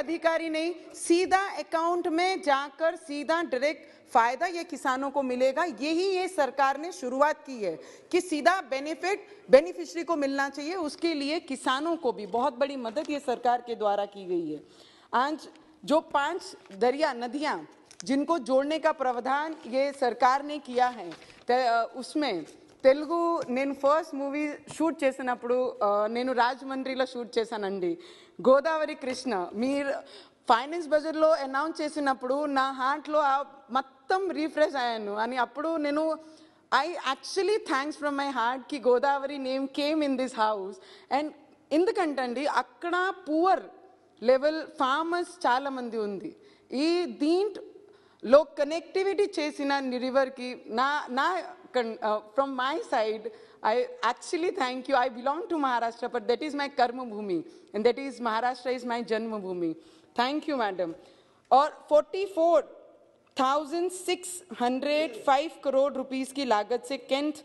अधिकारी नहीं सीधा अकाउंट में जाकर सीधा डायरेक्ट फायदा ये किसानों को मिलेगा यही ये सरकार ने शुरुआत की है कि सीधा बेनिफिट बेनिफिशरी को मिलना चाहिए उसके लिए किसानों को भी बहुत बड़ी मदद ये सरकार के द्वारा की गई है आज जो पांच दरिया नदियां जिनको जोड़ने का प्रावधान ये सरकार ने किया है उसमें తెలుగు నేను ఫస్ట్ మూవీ షూట్ చేసినప్పుడు నేను రాజమండ్రిలో షూట్ చేశానండి గోదావరి కృష్ణ మీరు ఫైనాన్స్ బడ్జెట్లో అనౌన్స్ చేసినప్పుడు నా హార్ట్లో మొత్తం రీఫ్రెష్ అయ్యాను అని అప్పుడు నేను I actually thanks from my heart కి Godavari name came in this house and ఎందుకంటే అండి అక్కడ పువర్ లెవెల్ ఫార్మర్స్ చాలామంది ఉంది ఈ దీంట్లో కనెక్టివిటీ చేసిన రివర్కి నా నా uh, from my side, I actually thank you. I belong to Maharashtra, but that is my karma bhumi, and that is Maharashtra is my janma bhumi. Thank you, madam. और 44,605 crore rupees ki lagat se Kent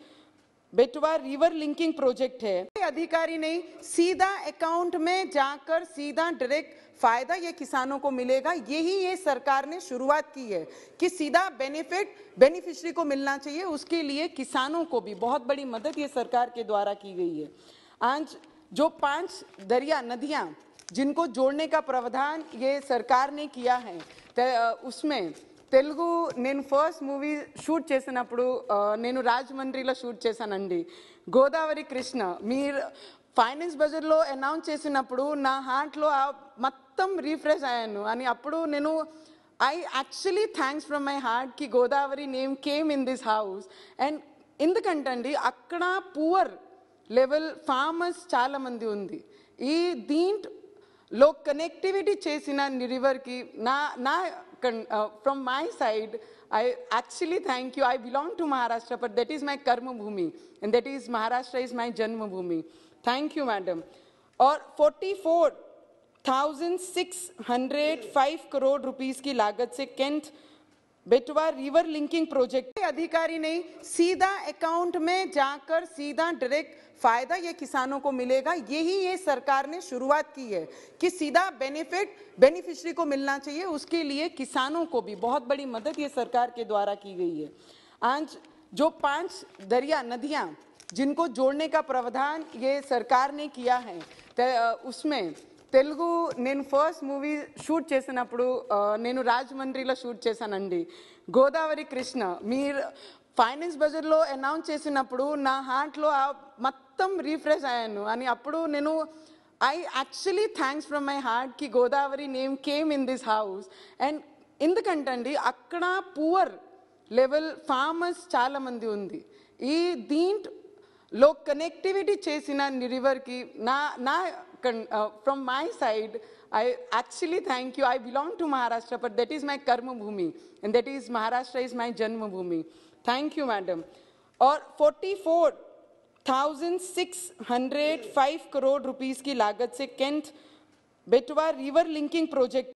Betwa river linking project है अधिकारी नहीं सीधा account में जाकर सीधा direct फायदा ये किसानों को मिलेगा यही ये सरकार ने शुरुआत की है कि सीधा बेनिफिट बेनिफिशरी को मिलना चाहिए उसके लिए किसानों को भी बहुत बड़ी मदद ये सरकार के द्वारा की गई है आज जो पांच दरिया नदियाँ जिनको जोड़ने का प्रावधान ये सरकार ने किया है उसमें तेलुगु ने फर्स्ट मूवी शूट చేసినప్పుడు राजमंड्री शूट गोदावरी कृष्ण గోదావరి फाइनेंस మీరు ఫైనాన్స్ బడ్జెట్లో అనౌన్స్ చేసినప్పుడు నా మొత్తం రీఫ్రెష్ అయ్యాను అని అప్పుడు నేను I actually thanks from my heart కి Godavari name came in this house and ఎందుకంటండి అక్కడ పువర్ లెవెల్ ఫార్మర్స్ చాలామంది ఉంది ఈ దీంట్లో కనెక్టివిటీ చేసిన రివర్కి నా నా from my side I actually thank you I belong to Maharashtra but that is my కర్మభూమి and that is Maharashtra is my జన్మభూమి థ్యాంక్ యూ మేడం ఆర్ ఫోర్టీ ఫోర్ 1,605 करोड़ रुपीस की लागत से कैंट बेटवा रिवर लिंकिंग प्रोजेक्ट अधिकारी नहीं सीधा अकाउंट में जाकर सीधा डायरेक्ट फायदा ये किसानों को मिलेगा यही ये सरकार ने शुरुआत की है कि सीधा बेनिफिट बेनिफिशरी को मिलना चाहिए उसके लिए किसानों को भी बहुत बड़ी मदद ये सरकार के द्वारा की गई है आज जो पांच दरिया नदियाँ जिनको जोड़ने का प्रावधान ये सरकार ने किया है उसमें తెలుగు నేను ఫస్ట్ మూవీ షూట్ చేసినప్పుడు నేను రాజమండ్రిలో షూట్ చేశానండి గోదావరి కృష్ణ మీరు ఫైనాన్స్ బజెట్లో అనౌన్స్ చేసినప్పుడు నా హార్ట్లో మొత్తం రీఫ్రెష్ అయ్యాను అని అప్పుడు నేను I actually thanks from my హార్ట్కి Godavari name came in this house and ఎందుకంటండి అక్కడ పువర్ లెవెల్ ఫార్మర్స్ చాలామంది ఉంది ఈ దీంట్ लोग कनेक्टिविटी चेसिना रिवर की ना ना from my side I actually thank you I belong to Maharashtra पर दैट इज माय कर्म भूमि and that is Maharashtra is my जन्मभूमि थैंक यू मैडम और 44,605 करोड़ रुपीस की लागत से केंट बेटवा रिवर लिंकिंग प्रोजेक्ट